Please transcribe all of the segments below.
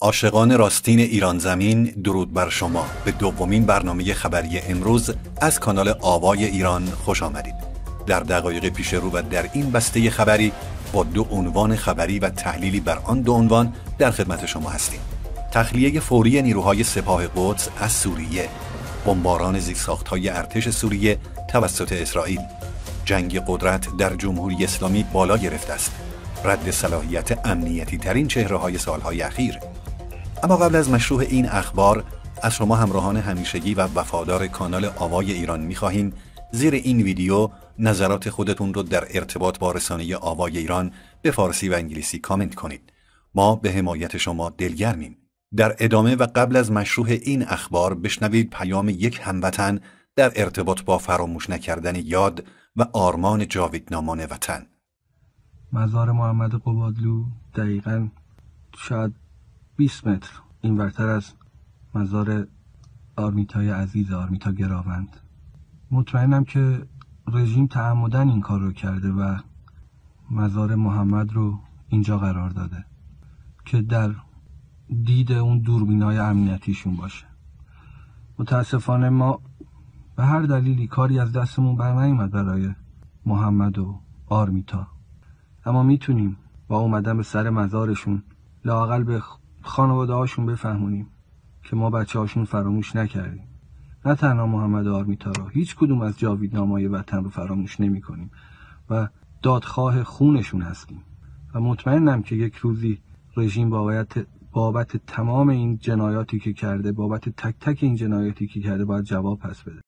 عاشقان راستین ایران زمین درود بر شما به دومین برنامه خبری امروز از کانال آوای ایران خوش آمدید در دقایق پیش رو و در این بسته خبری با دو عنوان خبری و تحلیلی بر آن دو عنوان در خدمت شما هستیم تخلیه فوری نیروهای سپاه قدس از سوریه بمباران های ارتش سوریه توسط اسرائیل جنگ قدرت در جمهوری اسلامی بالا گرفته است رد صلاحیت امنیتی ترین چهره های سالهای اخیر اما قبل از مشروع این اخبار از شما همراهان همیشگی و وفادار کانال آوای ایران میخواهیم زیر این ویدیو نظرات خودتون رو در ارتباط با رسانه آوای ایران به فارسی و انگلیسی کامنت کنید. ما به حمایت شما دلگرمیم. در ادامه و قبل از مشروع این اخبار بشنوید پیام یک هموطن در ارتباط با فراموش نکردن یاد و آرمان جاویدنامان وطن. مزار محمد قبادلو دقیقا شاید 20 متر این برتر از مزار آرمیتای عزیز آرمیتا گراوند مطمئنم که رژیم تعمدن این کار رو کرده و مزار محمد رو اینجا قرار داده که در دید اون های امنیتیشون باشه متاسفانه ما به هر دلیلی کاری از دستمون بر نیومد برای محمد و آرمیتا اما میتونیم با اومدن به سر مزارشون لاقل به خانواده هاشون بفهمونیم که ما بچه هاشون فراموش نکردیم نه تنها محمد آرمیتارا هیچ کدوم از نامای وطن رو فراموش نمی کنیم و دادخواه خونشون هستیم و مطمئنم که یک روزی رژیم بابت, بابت تمام این جنایاتی که کرده بابت تک تک این جنایاتی که کرده باید جواب پس بده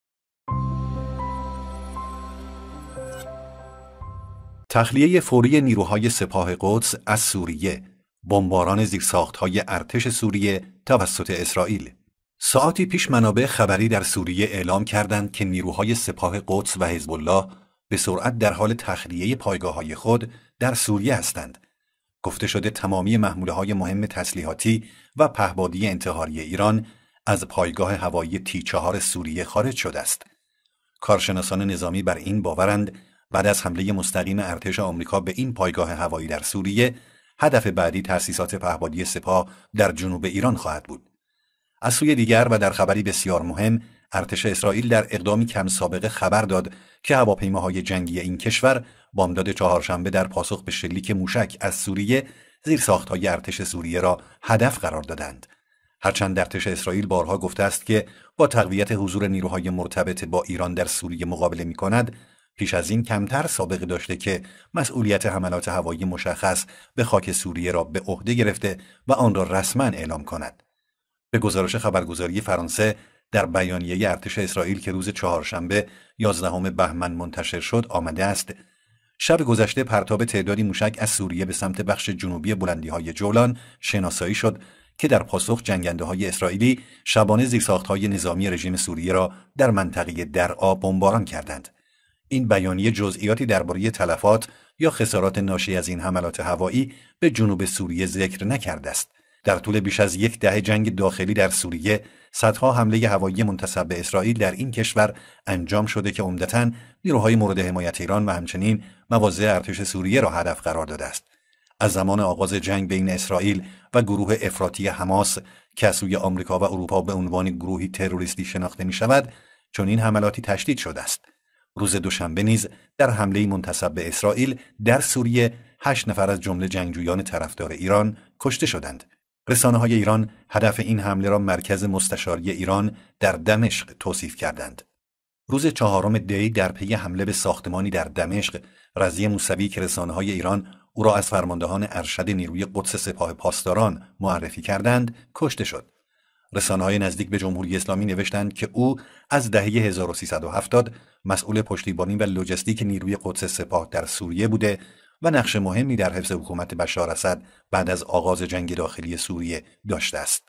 تخلیه فوری نیروهای سپاه قدس از سوریه بمباران زیرساختهای ارتش سوریه توسط اسرائیل ساعتی پیش منابع خبری در سوریه اعلام کردند که نیروهای سپاه قدس و حزب الله به سرعت در حال تخلیه پایگاه های خود در سوریه هستند. گفته شده تمامی محموله های مهم تسلیحاتی و پهبادی انتحاری ایران از پایگاه هوایی تی چهار سوریه خارج شده است. کارشناسان نظامی بر این باورند بعد از حمله مستقیم ارتش آمریکا به این پایگاه هوایی در سوریه هدف بعدی تأسیسات پهبادی سپاه در جنوب ایران خواهد بود. از سوی دیگر و در خبری بسیار مهم، ارتش اسرائیل در اقدامی کم سابقه خبر داد که هواپیماهای جنگی این کشور بامداد چهارشنبه در پاسخ به شلیک موشک از سوریه زیر های ارتش سوریه را هدف قرار دادند. هرچند ارتش اسرائیل بارها گفته است که با تقویت حضور نیروهای مرتبط با ایران در سوریه مقابله می کند پیش از این کمتر سابقه داشته که مسئولیت حملات هوایی مشخص به خاک سوریه را به عهده گرفته و آن را رسما اعلام کند. به گزارش خبرگزاری فرانسه در بیانیه ارتش اسرائیل که روز چهارشنبه 11 بهمن منتشر شد آمده است شب گذشته پرتاب تعدادی موشک از سوریه به سمت بخش جنوبی بلندی های جولان شناسایی شد که در پاسخ جنگنده های اسرائیلی شبانه زیرساخت های نظامی رژیم سوریه را در منطقه درعا بمباران کردند. این بیانیه جزئیاتی درباره تلفات یا خسارات ناشی از این حملات هوایی به جنوب سوریه ذکر نکرده است. در طول بیش از یک دهه جنگ داخلی در سوریه، صدها حمله هوایی منتصب به اسرائیل در این کشور انجام شده که عمدتا نیروهای مورد حمایت ایران و همچنین مواضع ارتش سوریه را هدف قرار داده است. از زمان آغاز جنگ بین اسرائیل و گروه افراطی حماس که سوی آمریکا و اروپا به عنوان گروهی تروریستی شناخته می شود، چنین حملاتی تشدید شده است. روز دوشنبه نیز در حمله منتصب به اسرائیل در سوریه هشت نفر از جمله جنگجویان طرفدار ایران کشته شدند. رسانه های ایران هدف این حمله را مرکز مستشاری ایران در دمشق توصیف کردند. روز چهارم دی در پی حمله به ساختمانی در دمشق رضی موسوی که رسانه های ایران او را از فرماندهان ارشد نیروی قدس سپاه پاسداران معرفی کردند کشته شد رسانه های نزدیک به جمهوری اسلامی نوشتند که او از دهه 1370 مسئول پشتیبانی و لوجستیک نیروی قدس سپاه در سوریه بوده و نقش مهمی در حفظ حکومت بشار اسد بعد از آغاز جنگ داخلی سوریه داشته است.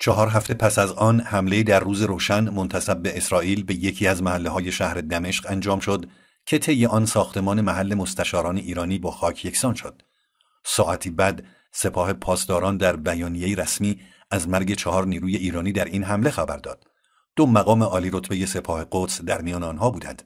چهار هفته پس از آن حمله در روز روشن منتصب به اسرائیل به یکی از محله های شهر دمشق انجام شد که طی آن ساختمان محل مستشاران ایرانی با خاک یکسان شد. ساعتی بعد سپاه پاسداران در بیانیه رسمی از مرگ چهار نیروی ایرانی در این حمله خبر داد. دو مقام عالی رتبه سپاه قدس در میان آنها بودند.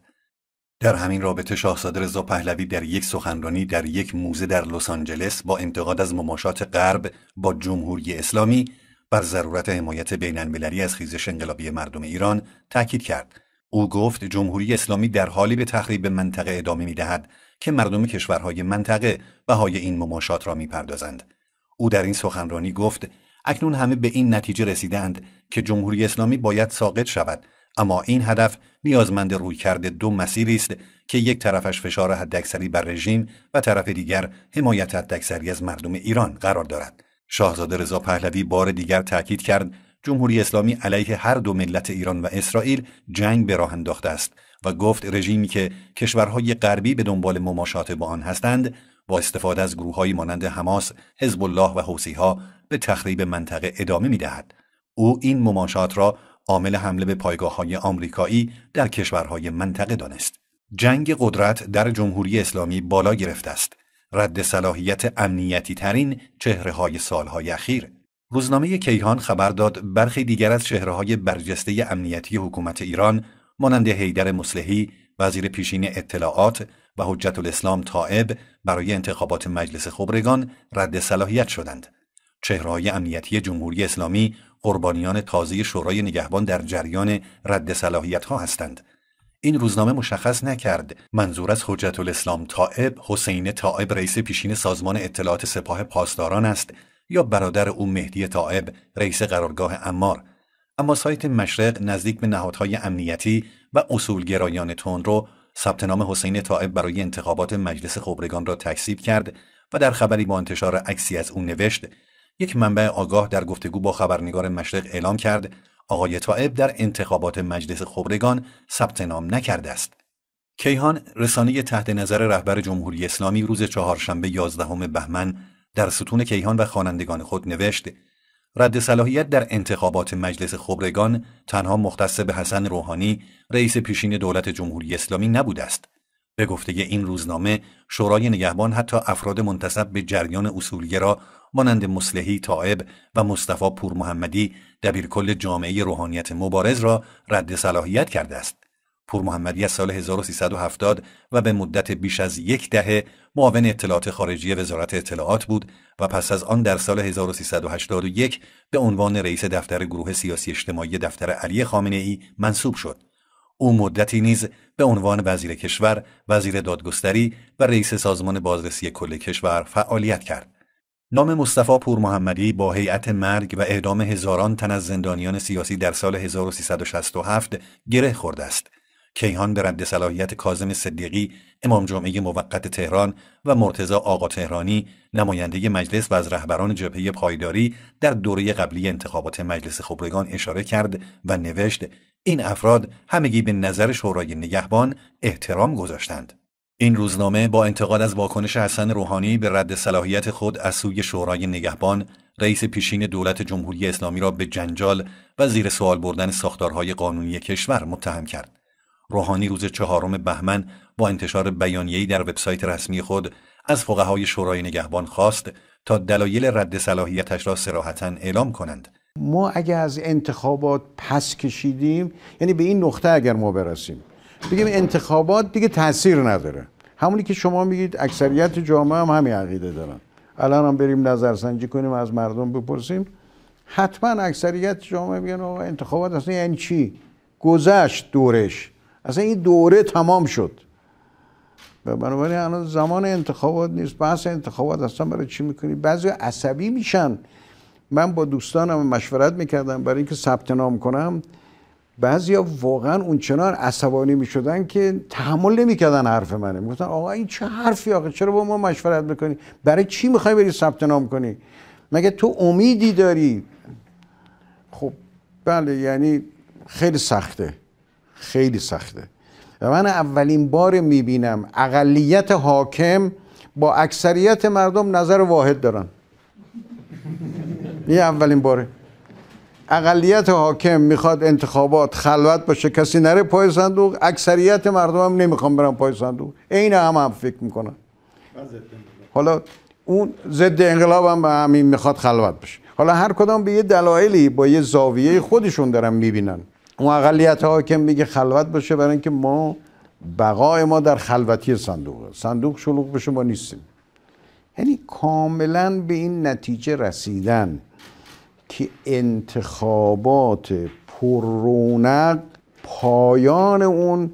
در همین رابطه شاهزاده رضا پهلوی در یک سخنرانی در یک موزه در لس آنجلس با انتقاد از مماشات غرب با جمهوری اسلامی بر ضرورت حمایت بینالمللی از خیزش انقلابی مردم ایران تاکید کرد. او گفت جمهوری اسلامی در حالی به تخریب منطقه ادامه می دهد که مردم کشورهای منطقه بهای این مماشات را می او در این سخنرانی گفت اکنون همه به این نتیجه رسیدند که جمهوری اسلامی باید ساقط شود اما این هدف نیازمند کرده دو مسیری است که یک طرفش فشار حداکثری بر رژیم و طرف دیگر حمایت حداکثری از مردم ایران قرار دارد شاهزاده رضا پهلوی بار دیگر تاکید کرد جمهوری اسلامی علیه هر دو ملت ایران و اسرائیل جنگ به راه انداخته است و گفت رژیمی که کشورهای غربی به دنبال مماشات با آن هستند با استفاده از گروههایی مانند حماس، حزب الله و حوسیها به تخریب منطقه ادامه می دهد. او این مماشات را عامل حمله به پایگاه های آمریکایی در کشورهای منطقه دانست. جنگ قدرت در جمهوری اسلامی بالا گرفته است. رد صلاحیت امنیتی ترین چهره های سالهای اخیر. روزنامه کیهان خبر داد برخی دیگر از چهره های برجسته امنیتی حکومت ایران مانند حیدر مسلحی وزیر پیشین اطلاعات و حجت الاسلام طائب برای انتخابات مجلس خبرگان رد صلاحیت شدند. چهرهای امنیتی جمهوری اسلامی قربانیان تازه شورای نگهبان در جریان رد صلاحیت ها هستند این روزنامه مشخص نکرد منظور از حجت الاسلام طائب حسین طائب رئیس پیشین سازمان اطلاعات سپاه پاسداران است یا برادر او مهدی طائب رئیس قرارگاه امار اما سایت مشرق نزدیک به نهادهای امنیتی و اصولگرایان تون رو ثبت نام حسین طائب برای انتخابات مجلس خبرگان را تکذیب کرد و در خبری با انتشار عکسی از او نوشت یک منبع آگاه در گفتگو با خبرنگار مشرق اعلام کرد آقای طائب در انتخابات مجلس خبرگان ثبت نام نکرده است. کیهان رسانه تحت نظر رهبر جمهوری اسلامی روز چهارشنبه 11 بهمن در ستون کیهان و خوانندگان خود نوشت رد صلاحیت در انتخابات مجلس خبرگان تنها مختص به حسن روحانی رئیس پیشین دولت جمهوری اسلامی نبوده است. به گفته این روزنامه شورای نگهبان حتی افراد منتصب به جریان اصولگرا مانند مسلحی طائب و مصطفی پور محمدی دبیرکل جامعه روحانیت مبارز را رد صلاحیت کرده است. پور محمدی از سال 1370 و به مدت بیش از یک دهه معاون اطلاعات خارجی وزارت اطلاعات بود و پس از آن در سال 1381 به عنوان رئیس دفتر گروه سیاسی اجتماعی دفتر علی خامنه ای منصوب شد. او مدتی نیز به عنوان وزیر کشور، وزیر دادگستری و رئیس سازمان بازرسی کل کشور فعالیت کرد. نام مصطفی محمدی با هیئت مرگ و اعدام هزاران تن از زندانیان سیاسی در سال 1367 گره خورده است. کیهان به رد صلاحیت کازم صدیقی امام جمعه موقت تهران و مرتزا آقا تهرانی نماینده مجلس و از رهبران جبهه پایداری در دوره قبلی انتخابات مجلس خبرگان اشاره کرد و نوشت این افراد همگی به نظر شورای نگهبان احترام گذاشتند. این روزنامه با انتقاد از واکنش حسن روحانی به رد صلاحیت خود از سوی شورای نگهبان رئیس پیشین دولت جمهوری اسلامی را به جنجال و زیر سوال بردن ساختارهای قانونی کشور متهم کرد. روحانی روز چهارم بهمن با انتشار بیانیه‌ای در وبسایت رسمی خود از فقهای شورای نگهبان خواست تا دلایل رد صلاحیتش را سراحتا اعلام کنند. ما اگر از انتخابات پس کشیدیم یعنی به این نقطه اگر ما برسیم بگیم انتخابات دیگه تاثیر نداره همونی که شما میگید اکثریت جامعه هم همین عقیده دارن الان هم بریم نظرسنجی کنیم از مردم بپرسیم حتما اکثریت جامعه میگن انتخابات اصلا یعنی چی گذشت دورش اصلا این دوره تمام شد و بنابراین الان زمان انتخابات نیست بحث انتخابات اصلا برای چی میکنی بعضی عصبی میشن من با دوستانم مشورت میکردم برای اینکه ثبت نام کنم ها واقعا اونچنان عصبانی میشدن که تحمل نمیکردن حرف منه میگفتن آقا این چه حرفی آقا چرا با ما مشورت میکنی برای چی میخوای بری ثبت نام کنی مگه تو امیدی داری خب بله یعنی خیلی سخته خیلی سخته و من اولین بار میبینم اقلیت حاکم با اکثریت مردم نظر واحد دارن این اولین باره اقلیت حاکم میخواد انتخابات خلوت باشه کسی نره پای صندوق اکثریت مردم هم نمیخوان برن پای صندوق عین هم هم فکر میکنن حالا اون ضد انقلاب هم همین میخواد خلوت باشه. حالا هر کدام به یه دلایلی با یه زاویه خودشون دارن میبینن اون اقلیت حاکم میگه خلوت باشه برای اینکه ما بقای ما در خلوتی صندوقه صندوق شلوغ بشه ما نیستیم یعنی کاملا به این نتیجه رسیدن که انتخابات پررونق پایان اون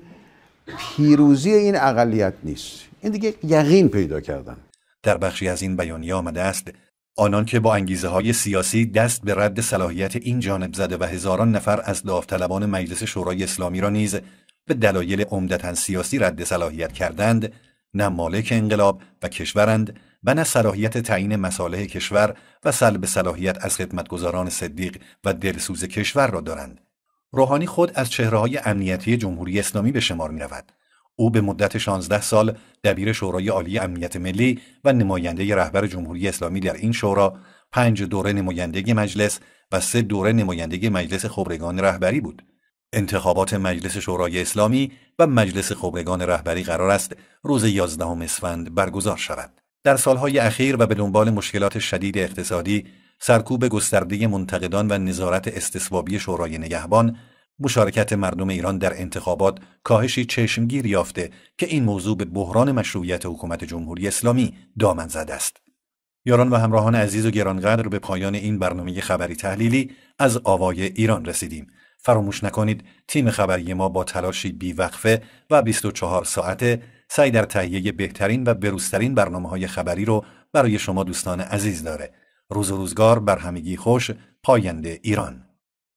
پیروزی این اقلیت نیست این دیگه یقین پیدا کردن در بخشی از این بیانیه آمده است آنان که با انگیزه های سیاسی دست به رد صلاحیت این جانب زده و هزاران نفر از داوطلبان مجلس شورای اسلامی را نیز به دلایل عمدتا سیاسی رد صلاحیت کردند نه مالک انقلاب و کشورند و نه صلاحیت تعیین مصالح کشور و سلب صلاحیت از خدمتگزاران صدیق و دلسوز کشور را دارند. روحانی خود از های امنیتی جمهوری اسلامی به شمار می رود. او به مدت 16 سال دبیر شورای عالی امنیت ملی و نماینده رهبر جمهوری اسلامی در این شورا، پنج دوره نماینده مجلس و سه دوره نماینده مجلس خبرگان رهبری بود. انتخابات مجلس شورای اسلامی و مجلس خبرگان رهبری قرار است روز 11 اسفند برگزار شود. در سالهای اخیر و به دنبال مشکلات شدید اقتصادی، سرکوب گسترده منتقدان و نظارت استثوابی شورای نگهبان، مشارکت مردم ایران در انتخابات کاهشی چشمگیر یافته که این موضوع به بحران مشروعیت حکومت جمهوری اسلامی دامن زده است. یاران و همراهان عزیز و گرانقدر به پایان این برنامه خبری تحلیلی از آوای ایران رسیدیم. فراموش نکنید تیم خبری ما با تلاشی بیوقفه و 24 ساعته سعی در تهیه بهترین و بروزترین برنامه های خبری رو برای شما دوستان عزیز داره. روز و روزگار بر همگی خوش پاینده ایران